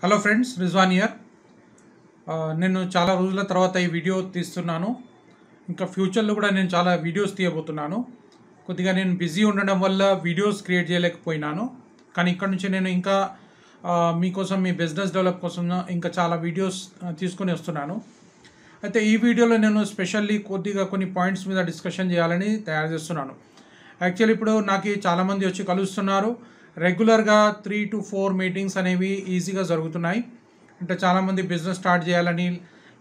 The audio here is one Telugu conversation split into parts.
హలో ఫ్రెండ్స్ రిజ్వాన్ ఇయర్ నేను చాలా రోజుల తర్వాత ఈ వీడియో తీస్తున్నాను ఇంకా ఫ్యూచర్లో కూడా నేను చాలా వీడియోస్ తీయబోతున్నాను కొద్దిగా నేను బిజీ ఉండడం వల్ల వీడియోస్ క్రియేట్ చేయలేకపోయినాను కానీ ఇక్కడ నుంచి నేను ఇంకా మీకోసం మీ బిజినెస్ డెవలప్ కోసం ఇంకా చాలా వీడియోస్ తీసుకొని వస్తున్నాను అయితే ఈ వీడియోలో నేను స్పెషల్లీ కొద్దిగా కొన్ని పాయింట్స్ మీద డిస్కషన్ చేయాలని తయారు చేస్తున్నాను యాక్చువల్లీ ఇప్పుడు నాకు చాలామంది వచ్చి కలుస్తున్నారు రెగ్యులర్గా త్రీ టు ఫోర్ మీటింగ్స్ అనేవి ఈజీగా జరుగుతున్నాయి అంటే చాలామంది బిజినెస్ స్టార్ట్ చేయాలని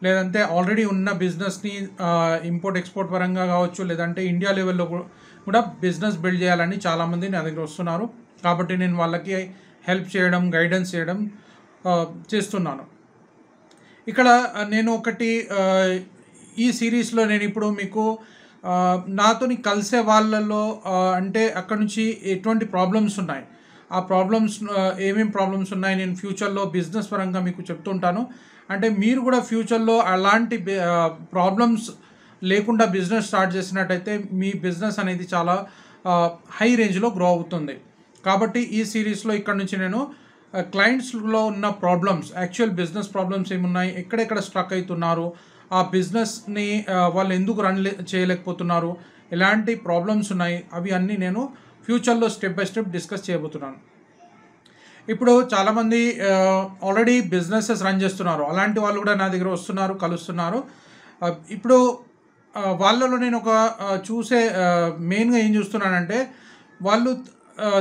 లేదంటే ఆల్రెడీ ఉన్న బిజినెస్ని ఇంపోర్ట్ ఎక్స్పోర్ట్ పరంగా కావచ్చు లేదంటే ఇండియా లెవెల్లో కూడా బిజినెస్ బిల్డ్ చేయాలని చాలామంది నా దగ్గర వస్తున్నారు కాబట్టి నేను వాళ్ళకి హెల్ప్ చేయడం గైడెన్స్ చేయడం చేస్తున్నాను ఇక్కడ నేను ఒకటి ఈ సిరీస్లో నేను ఇప్పుడు మీకు నాతోని కలిసే వాళ్ళలో అంటే అక్కడ నుంచి ఎటువంటి ప్రాబ్లమ్స్ ఉన్నాయి ఆ ప్రాబ్లమ్స్ ఏమేమి ప్రాబ్లమ్స్ ఉన్నాయి నేను ఫ్యూచర్లో బిజినెస్ పరంగా మీకు చెప్తుంటాను అంటే మీరు కూడా ఫ్యూచర్లో అలాంటి ప్రాబ్లమ్స్ లేకుండా బిజినెస్ స్టార్ట్ చేసినట్టయితే మీ బిజినెస్ అనేది చాలా హై రేంజ్లో గ్రో అవుతుంది కాబట్టి ఈ సిరీస్లో ఇక్కడ నుంచి నేను క్లయింట్స్లో ఉన్న ప్రాబ్లమ్స్ యాక్చువల్ బిజినెస్ ప్రాబ్లమ్స్ ఏమున్నాయి ఎక్కడెక్కడ స్ట్రక్ అవుతున్నారు ఆ బిజినెస్ని వాళ్ళు ఎందుకు రన్ చేయలేకపోతున్నారు ఎలాంటి ప్రాబ్లమ్స్ ఉన్నాయి అవి అన్నీ నేను ఫ్యూచర్లో స్టెప్ బై స్టెప్ డిస్కస్ చేయబోతున్నాను ఇప్పుడు చాలామంది ఆల్రెడీ బిజినెసెస్ రన్ చేస్తున్నారు అలాంటి వాళ్ళు కూడా నా దగ్గర వస్తున్నారు కలుస్తున్నారు ఇప్పుడు వాళ్ళలో నేను ఒక చూసే మెయిన్గా ఏం చూస్తున్నానంటే వాళ్ళు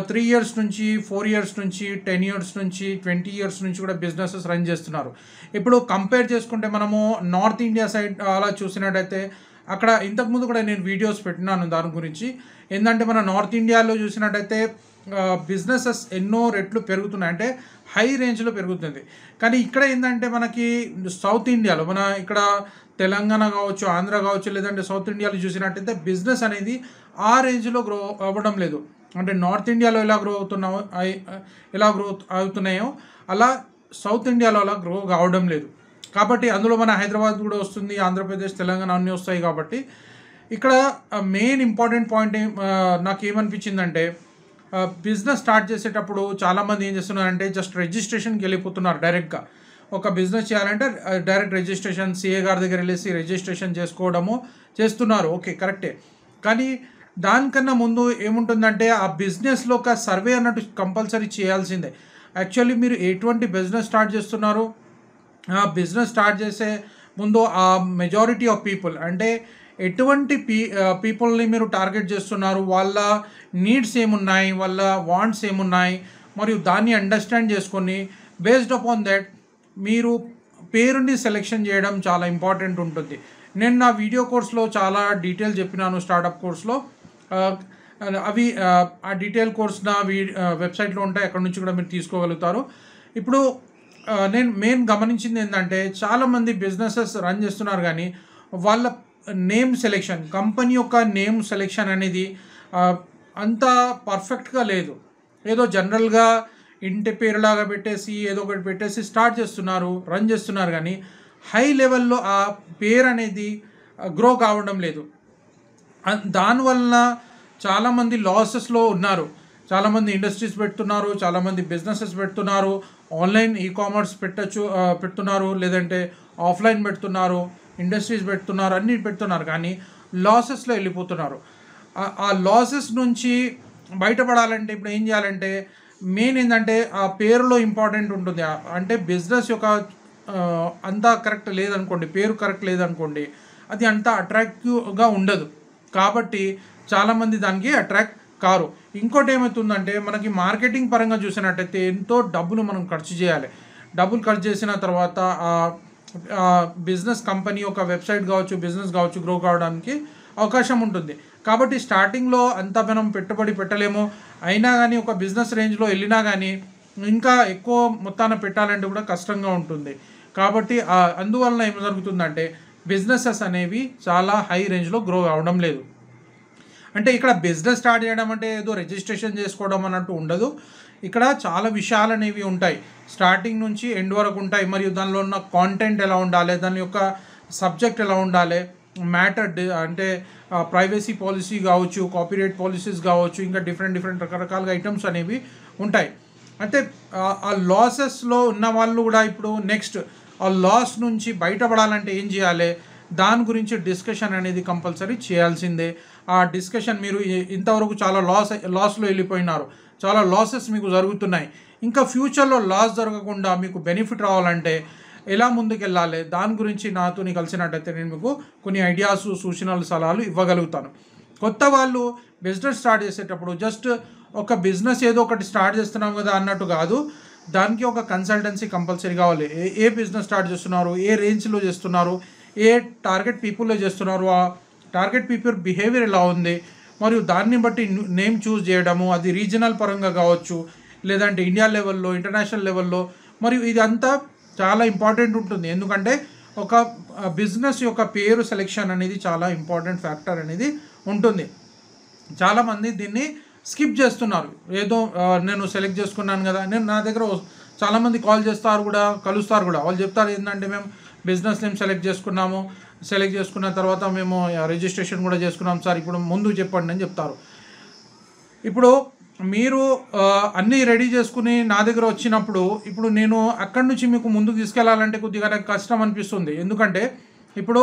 త్రీ ఇయర్స్ నుంచి ఫోర్ ఇయర్స్ నుంచి టెన్ ఇయర్స్ నుంచి ట్వంటీ ఇయర్స్ నుంచి కూడా బిజినెసెస్ రన్ చేస్తున్నారు ఇప్పుడు కంపేర్ చేసుకుంటే మనము నార్త్ ఇండియా సైడ్ అలా చూసినట్టయితే అక్కడ ఇంతకుముందు కూడా నేను వీడియోస్ పెట్టినాను దాని గురించి ఏంటంటే మన నార్త్ ఇండియాలో చూసినట్టయితే బిజినెసెస్ ఎన్నో రెట్లు పెరుగుతున్నాయి అంటే హై రేంజ్లో పెరుగుతుంది కానీ ఇక్కడ ఏంటంటే మనకి సౌత్ ఇండియాలో మన ఇక్కడ తెలంగాణ కావచ్చు ఆంధ్ర కావచ్చు లేదంటే సౌత్ ఇండియాలో చూసినట్టయితే బిజినెస్ అనేది ఆ రేంజ్లో గ్రో అవ్వడం లేదు అంటే నార్త్ ఇండియాలో ఎలా గ్రో అవుతున్నావు ఎలా గ్రో అవుతున్నాయో అలా సౌత్ ఇండియాలో అలా గ్రో కావడం లేదు కాబట్టి అందులో మన హైదరాబాద్ కూడా వస్తుంది ఆంధ్రప్రదేశ్ తెలంగాణ అన్నీ వస్తాయి కాబట్టి ఇక్కడ మెయిన్ ఇంపార్టెంట్ పాయింట్ నాకు ఏమనిపించిందంటే బిజినెస్ స్టార్ట్ చేసేటప్పుడు చాలామంది ఏం చేస్తున్నారంటే జస్ట్ రిజిస్ట్రేషన్కి వెళ్ళిపోతున్నారు డైరెక్ట్గా ఒక బిజినెస్ చేయాలంటే డైరెక్ట్ రిజిస్ట్రేషన్ సిఏ గారి దగ్గర వెళ్ళేసి రిజిస్ట్రేషన్ చేసుకోవడము చేస్తున్నారు ఓకే కరెక్టే కానీ దానికన్నా ముందు ఏముంటుందంటే ఆ బిజినెస్లో ఒక సర్వే అన్నట్టు కంపల్సరీ చేయాల్సిందే యాక్చువల్లీ మీరు ఎటువంటి బిజినెస్ స్టార్ట్ చేస్తున్నారు ఆ బిజినెస్ స్టార్ట్ చేసే ముందు ఆ మెజారిటీ ఆఫ్ పీపుల్ అంటే ఎటువంటి పీ పీపుల్ని మీరు టార్గెట్ చేస్తున్నారు వాళ్ళ నీడ్స్ ఏమున్నాయి వాళ్ళ వాంట్స్ ఏమున్నాయి మరియు దాన్ని అండర్స్టాండ్ చేసుకొని బేస్డ్ అపాన్ దట్ మీరు పేరుని సెలెక్షన్ చేయడం చాలా ఇంపార్టెంట్ ఉంటుంది నేను నా వీడియో కోర్స్లో చాలా డీటెయిల్ చెప్పినాను స్టార్టప్ కోర్స్లో అవి ఆ డీటెయిల్ కోర్స్ నా వీ వెబ్సైట్లో ఉంటాయి అక్కడ నుంచి కూడా మీరు తీసుకోగలుగుతారు ఇప్పుడు నేను మెయిన్ గమనించింది ఏంటంటే చాలామంది బిజినెసెస్ రన్ చేస్తున్నారు కానీ వాళ్ళ నేమ్ సెలెక్షన్ కంపెనీ యొక్క నేమ్ సెలెక్షన్ అనేది అంత పర్ఫెక్ట్గా లేదు ఏదో జనరల్గా ఇంటి పేరులాగా పెట్టేసి ఏదో ఒకటి పెట్టేసి స్టార్ట్ చేస్తున్నారు రన్ చేస్తున్నారు కానీ హై లెవెల్లో ఆ పేరు అనేది గ్రో కావడం లేదు దానివలన చాలామంది లాసెస్లో ఉన్నారు చాలామంది ఇండస్ట్రీస్ పెడుతున్నారు చాలామంది బిజినెసెస్ పెడుతున్నారు ఆన్లైన్ ఈ కామర్స్ పెట్టచ్చు పెడుతున్నారు లేదంటే ఆఫ్లైన్ పెడుతున్నారు ఇండస్ట్రీస్ పెడుతున్నారు అన్నీ పెడుతున్నారు కానీ లాసెస్లో వెళ్ళిపోతున్నారు ఆ లాసెస్ నుంచి బయటపడాలంటే ఇప్పుడు ఏం చేయాలంటే మెయిన్ ఏంటంటే ఆ పేరులో ఇంపార్టెంట్ ఉంటుంది అంటే బిజినెస్ యొక్క అంతా కరెక్ట్ లేదనుకోండి పేరు కరెక్ట్ లేదనుకోండి అది అంత అట్రాక్టివ్గా ఉండదు కాబట్టి చాలామంది దానికి అట్రాక్ట్ కారు ఇంకోటి ఏమవుతుందంటే మనకి మార్కెటింగ్ పరంగా చూసినట్టయితే ఎంతో డబ్బులు మనం ఖర్చు చేయాలి డబ్బులు ఖర్చు చేసిన తర్వాత బిజినెస్ కంపెనీ ఒక వెబ్సైట్ కావచ్చు బిజినెస్ కావచ్చు గ్రో కావడానికి అవకాశం ఉంటుంది కాబట్టి స్టార్టింగ్లో అంత మనం పెట్టుబడి పెట్టలేము అయినా కానీ ఒక బిజినెస్ రేంజ్లో వెళ్ళినా కానీ ఇంకా ఎక్కువ మొత్తాన పెట్టాలంటే కూడా కష్టంగా ఉంటుంది కాబట్టి అందువలన ఏం జరుగుతుందంటే బిజినెసెస్ అనేవి చాలా హై రేంజ్లో గ్రో అవడం లేదు అంటే ఇక్కడ బిజినెస్ స్టార్ట్ చేయడం అంటే ఏదో రిజిస్ట్రేషన్ చేసుకోవడం అన్నట్టు ఉండదు ఇక్కడ చాలా విషయాలు అనేవి ఉంటాయి స్టార్టింగ్ నుంచి ఎండ్ వరకు ఉంటాయి మరియు దానిలో ఉన్న కాంటెంట్ ఎలా ఉండాలి దాని యొక్క సబ్జెక్ట్ ఎలా ఉండాలి మ్యాటర్ అంటే ప్రైవసీ పాలసీ కావచ్చు కాపీరైట్ పాలసీస్ కావచ్చు ఇంకా డిఫరెంట్ డిఫరెంట్ రకరకాలుగా ఐటమ్స్ అనేవి ఉంటాయి అంటే ఆ లాసెస్లో ఉన్న వాళ్ళు కూడా ఇప్పుడు నెక్స్ట్ ఆ లాస్ నుంచి బయటపడాలంటే ఏం చేయాలి దాని గురించి డిస్కషన్ అనేది కంపల్సరీ చేయాల్సిందే ఆ డిస్కషన్ మీరు ఇంతవరకు చాలా లాస్ లాస్లో వెళ్ళిపోయినారు చాలా లాసెస్ మీకు జరుగుతున్నాయి ఇంకా ఫ్యూచర్లో లాస్ జరగకుండా మీకు బెనిఫిట్ రావాలంటే ఎలా ముందుకెళ్ళాలి దాని గురించి నాతో కలిసినట్టయితే నేను మీకు కొన్ని ఐడియాస్ సూచనలు సలహాలు ఇవ్వగలుగుతాను కొత్త వాళ్ళు బిజినెస్ స్టార్ట్ చేసేటప్పుడు జస్ట్ ఒక బిజినెస్ ఏదో ఒకటి స్టార్ట్ చేస్తున్నాం కదా అన్నట్టు కాదు దానికి ఒక కన్సల్టెన్సీ కంపల్సరీ కావాలి ఏ బిజినెస్ స్టార్ట్ చేస్తున్నారు ఏ రేంజ్లో చేస్తున్నారు ఏ టార్గెట్ పీపుల్లో చేస్తున్నారు టార్గెట్ పీపుల్ బిహేవియర్ ఎలా ఉంది మరియు దాన్ని బట్టి నేమ్ చూస్ చేయడము అది రీజనల్ పరంగా కావచ్చు లేదంటే ఇండియా లెవెల్లో ఇంటర్నేషనల్ లెవెల్లో మరియు ఇదంతా చాలా ఇంపార్టెంట్ ఉంటుంది ఎందుకంటే ఒక బిజినెస్ యొక్క పేరు సెలెక్షన్ అనేది చాలా ఇంపార్టెంట్ ఫ్యాక్టర్ అనేది ఉంటుంది చాలామంది దీన్ని స్కిప్ చేస్తున్నారు ఏదో నేను సెలెక్ట్ చేసుకున్నాను కదా నేను నా దగ్గర చాలామంది కాల్ చేస్తారు కూడా కలుస్తారు కూడా వాళ్ళు చెప్తారు ఏంటంటే మేము బిజినెస్ నేమ్ సెలెక్ట్ చేసుకున్నాము సెలెక్ట్ చేసుకున్న తర్వాత మేము రిజిస్ట్రేషన్ కూడా చేసుకున్నాం సార్ ఇప్పుడు ముందు చెప్పండి అని చెప్తారు ఇప్పుడు మీరు అన్నీ రెడీ చేసుకుని నా దగ్గర వచ్చినప్పుడు ఇప్పుడు నేను అక్కడి నుంచి మీకు ముందుకు తీసుకెళ్లాలంటే కొద్దిగా నాకు కష్టం అనిపిస్తుంది ఎందుకంటే ఇప్పుడు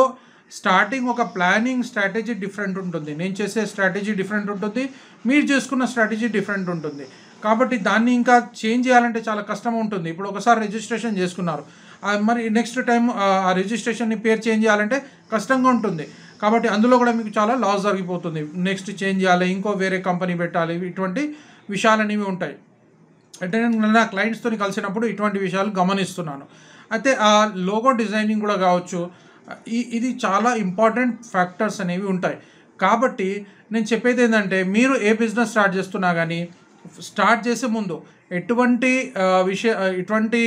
స్టార్టింగ్ ఒక ప్లానింగ్ స్ట్రాటజీ డిఫరెంట్ ఉంటుంది నేను చేసే స్ట్రాటజీ డిఫరెంట్ ఉంటుంది మీరు చేసుకున్న స్ట్రాటజీ డిఫరెంట్ ఉంటుంది కాబట్టి దాన్ని ఇంకా చేంజ్ చేయాలంటే చాలా కష్టం ఉంటుంది ఇప్పుడు ఒకసారి రిజిస్ట్రేషన్ చేసుకున్నారు మరి నెక్స్ట్ టైం ఆ రిజిస్ట్రేషన్ని పేరు చేంజ్ చేయాలంటే కష్టంగా ఉంటుంది కాబట్టి అందులో కూడా మీకు చాలా లాస్ జరిగిపోతుంది నెక్స్ట్ చేంజ్ చేయాలి ఇంకో వేరే కంపెనీ పెట్టాలి ఇటువంటి విషయాలు అనేవి ఉంటాయి అంటే నేను నా క్లయింట్స్తో కలిసినప్పుడు ఇటువంటి విషయాలు గమనిస్తున్నాను అయితే ఆ లోగో డిజైనింగ్ కూడా కావచ్చు ఇది చాలా ఇంపార్టెంట్ ఫ్యాక్టర్స్ అనేవి ఉంటాయి కాబట్టి నేను చెప్పేది ఏంటంటే మీరు ఏ బిజినెస్ స్టార్ట్ చేస్తున్నా కానీ స్టార్ట్ చేసే ముందు ఎటువంటి విషయ ఎటువంటి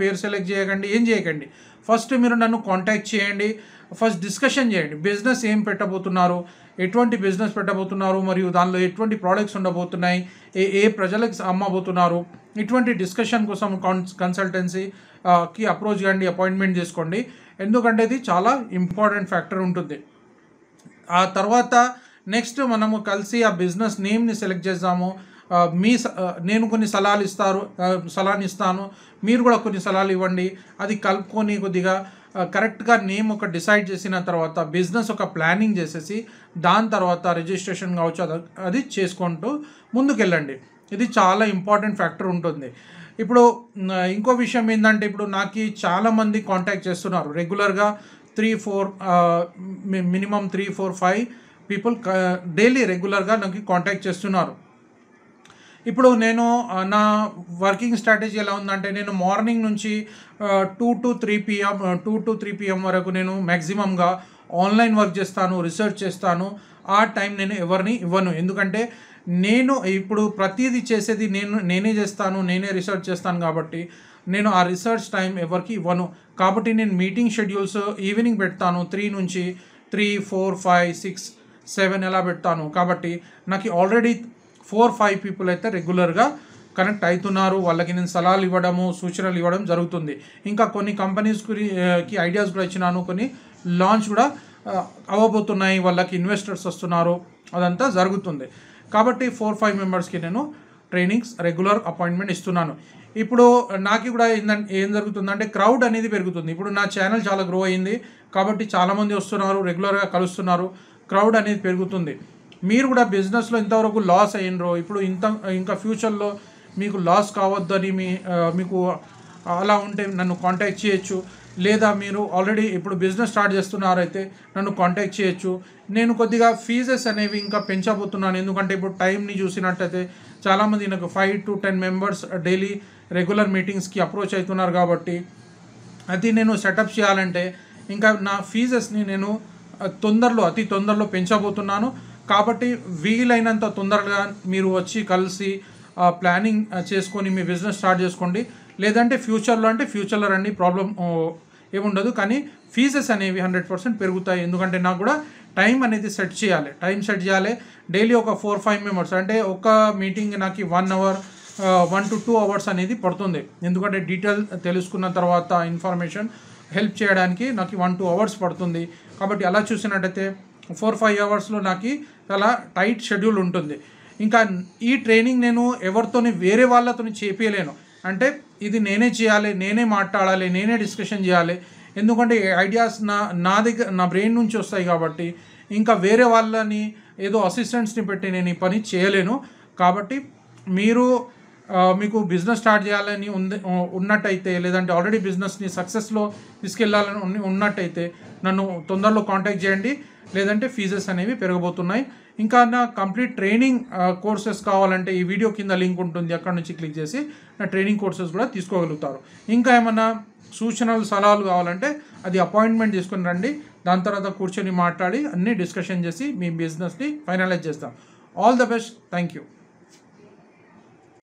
పేరు సెలెక్ట్ చేయకండి ఏం చేయకండి ఫస్ట్ మీరు నన్ను కాంటాక్ట్ చేయండి ఫస్ట్ డిస్కషన్ చేయండి బిజినెస్ ఏం పెట్టబోతున్నారు ఎటువంటి బిజినెస్ పెట్టబోతున్నారు మరియు దానిలో ఎటువంటి ప్రోడక్ట్స్ ఉండబోతున్నాయి ఏ ఏ ప్రజలకు అమ్మబోతున్నారు ఇటువంటి డిస్కషన్ కోసం కన్సల్టెన్సీకి అప్రోచ్ కండి అపాయింట్మెంట్ చేసుకోండి ఎందుకంటే ఇది చాలా ఇంపార్టెంట్ ఫ్యాక్టర్ ఉంటుంది ఆ తర్వాత నెక్స్ట్ మనము కలిసి ఆ బిజినెస్ నేమ్ని సెలెక్ట్ చేద్దాము మీ నేను కొన్ని సలహాలు ఇస్తారు సలహాని ఇస్తాను మీరు కూడా కొన్ని సలహాలు ఇవ్వండి అది కలుపుకొని కొద్దిగా కరెక్ట్గా నేమ్ ఒక డిసైడ్ చేసిన తర్వాత బిజినెస్ ఒక ప్లానింగ్ చేసేసి దాని తర్వాత రిజిస్ట్రేషన్ కావచ్చు అది అది చేసుకుంటూ ముందుకెళ్ళండి ఇది చాలా ఇంపార్టెంట్ ఫ్యాక్టర్ ఉంటుంది ఇప్పుడు ఇంకో విషయం ఏంటంటే ఇప్పుడు నాకు చాలామంది కాంటాక్ట్ చేస్తున్నారు రెగ్యులర్గా three four minimum three four five people daily రెగ్యులర్గా నాకు కాంటాక్ట్ చేస్తున్నారు ఇప్పుడు నేను నా వర్కింగ్ స్ట్రాటజీ ఎలా ఉందంటే నేను మార్నింగ్ నుంచి two to three PM two to three PM వరకు నేను మ్యాక్సిమంగా ఆన్లైన్ వర్క్ చేస్తాను రీసెర్చ్ చేస్తాను ఆ టైం నేను ఎవరిని ఇవ్వను ఎందుకంటే నేను ఇప్పుడు ప్రతిదీ చేసేది నేను నేనే చేస్తాను నేనే రీసెర్చ్ చేస్తాను కాబట్టి నేను ఆ రీసెర్చ్ టైం ఎవరికి ఇవ్వను కాబట్టి నేను మీటింగ్ షెడ్యూల్స్ ఈవినింగ్ పెడతాను త్రీ నుంచి three four five six seven ఎలా పెడతాను కాబట్టి నాకు ఆల్రెడీ ఫోర్ ఫైవ్ పీపుల్ అయితే రెగ్యులర్గా కనెక్ట్ అవుతున్నారు వాళ్ళకి నేను సలహాలు ఇవ్వడము సూచనలు ఇవ్వడం జరుగుతుంది ఇంకా కొన్ని కంపెనీస్ గురికి ఐడియాస్ కూడా ఇచ్చినాను కొన్ని లాంచ్ కూడా అవ్వబోతున్నాయి వాళ్ళకి ఇన్వెస్టర్స్ వస్తున్నారు అదంతా జరుగుతుంది కాబట్టి ఫోర్ ఫైవ్ మెంబర్స్కి నేను ట్రైనింగ్స్ రెగ్యులర్ అపాయింట్మెంట్ ఇస్తున్నాను ఇప్పుడు నాకు కూడా ఏందంటే ఏం జరుగుతుందంటే క్రౌడ్ అనేది పెరుగుతుంది ఇప్పుడు నా ఛానల్ చాలా గ్రో అయింది కాబట్టి చాలామంది వస్తున్నారు రెగ్యులర్గా కలుస్తున్నారు క్రౌడ్ అనేది పెరుగుతుంది మీరు కూడా బిజినెస్లో ఇంతవరకు లాస్ అయినరు ఇప్పుడు ఇంత ఇంకా ఫ్యూచర్లో మీకు లాస్ కావద్దని మీ మీకు అలా ఉంటే నన్ను కాంటాక్ట్ చేయొచ్చు లేదా మీరు ఆల్రెడీ ఇప్పుడు బిజినెస్ స్టార్ట్ చేస్తున్నారైతే నన్ను కాంటాక్ట్ చేయొచ్చు నేను కొద్దిగా ఫీజెస్ అనేవి ఇంకా పెంచబోతున్నాను ఎందుకంటే ఇప్పుడు టైంని చూసినట్టయితే చాలామంది నాకు five to ten members daily regular మీటింగ్స్కి అప్రోచ్ అవుతున్నారు కాబట్టి అది నేను సెటప్ చేయాలంటే ఇంకా నా ఫీజెస్ని నేను తొందరలో అతి తొందరలో పెంచబోతున్నాను కాబట్టి వీలైనంత తొందరగా మీరు వచ్చి కలిసి ప్లానింగ్ చేసుకొని మీ బిజినెస్ స్టార్ట్ చేసుకోండి లేదంటే ఫ్యూచర్లో అంటే ఫ్యూచర్లో రండి ప్రాబ్లం ఏముండదు కానీ ఫీజెస్ అనేవి హండ్రెడ్ పర్సెంట్ పెరుగుతాయి ఎందుకంటే నాకు కూడా టైం అనేది సెట్ చేయాలి టైం సెట్ చేయాలి డైలీ ఒక ఫోర్ ఫైవ్ మెంబర్స్ అంటే ఒక మీటింగ్ నాకు one hour one to two hours అనేది పడుతుంది ఎందుకంటే డీటెయిల్ తెలుసుకున్న తర్వాత ఇన్ఫర్మేషన్ హెల్ప్ చేయడానికి నాకు వన్ టూ అవర్స్ పడుతుంది కాబట్టి అలా చూసినట్టయితే ఫోర్ ఫైవ్ అవర్స్లో నాకు చాలా టైట్ షెడ్యూల్ ఉంటుంది ఇంకా ఈ ట్రైనింగ్ నేను ఎవరితోని వేరే వాళ్ళతో చేపించలేను అంటే ఇది నేనే చేయాలి నేనే మాట్లాడాలి నేనే డిస్కషన్ చేయాలి ఎందుకంటే ఐడియాస్ నా నా దగ్గర నా బ్రెయిన్ నుంచి వస్తాయి కాబట్టి ఇంకా వేరే వాళ్ళని ఏదో అసిస్టెంట్స్ని పెట్టి నేను ఈ పని చేయలేను కాబట్టి మీరు మీకు బిజినెస్ స్టార్ట్ చేయాలని ఉంది ఉన్నట్టయితే లేదంటే ఆల్రెడీ బిజినెస్ని సక్సెస్లో తీసుకెళ్లాలని ఉన్నట్టయితే నన్ను తొందరలో కాంటాక్ట్ చేయండి లేదంటే ఫీజెస్ అనేవి పెరగబోతున్నాయి ఇంకా నా కంప్లీట్ ట్రైనింగ్ కోర్సెస్ కావాలంటే ఈ వీడియో కింద లింక్ ఉంటుంది అక్కడ నుంచి క్లిక్ చేసి నా ట్రైనింగ్ కోర్సెస్ కూడా తీసుకోగలుగుతారు ఇంకా ఏమైనా సూచనలు సలహాలు కావాలంటే అది అపాయింట్మెంట్ తీసుకుని రండి దాని తర్వాత కూర్చొని మాట్లాడి అన్నీ డిస్కషన్ చేసి మీ బిజినెస్ని ఫైనలైజ్ చేస్తాం all the best thank you